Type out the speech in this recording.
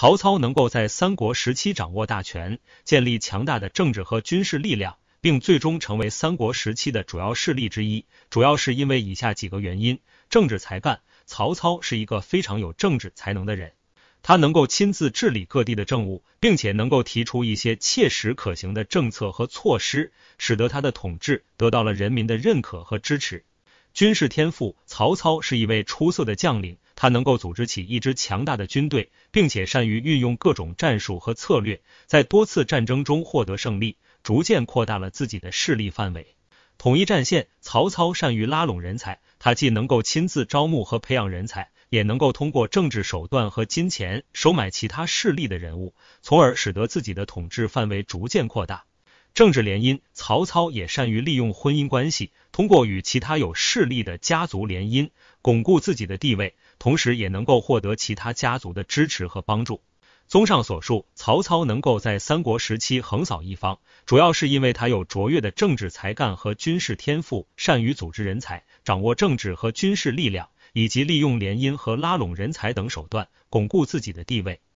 曹操能够在三国时期掌握大权，建立强大的政治和军事力量，并最终成为三国时期的主要势力之一，主要是因为以下几个原因：政治才干，曹操是一个非常有政治才能的人，他能够亲自治理各地的政务，并且能够提出一些切实可行的政策和措施，使得他的统治得到了人民的认可和支持；军事天赋，曹操是一位出色的将领。他能够组织起一支强大的军队，并且善于运用各种战术和策略，在多次战争中获得胜利，逐渐扩大了自己的势力范围。统一战线，曹操善于拉拢人才，他既能够亲自招募和培养人才，也能够通过政治手段和金钱收买其他势力的人物，从而使得自己的统治范围逐渐扩大。政治联姻，曹操也善于利用婚姻关系，通过与其他有势力的家族联姻，巩固自己的地位，同时也能够获得其他家族的支持和帮助。综上所述，曹操能够在三国时期横扫一方，主要是因为他有卓越的政治才干和军事天赋，善于组织人才，掌握政治和军事力量，以及利用联姻和拉拢人才等手段巩固自己的地位。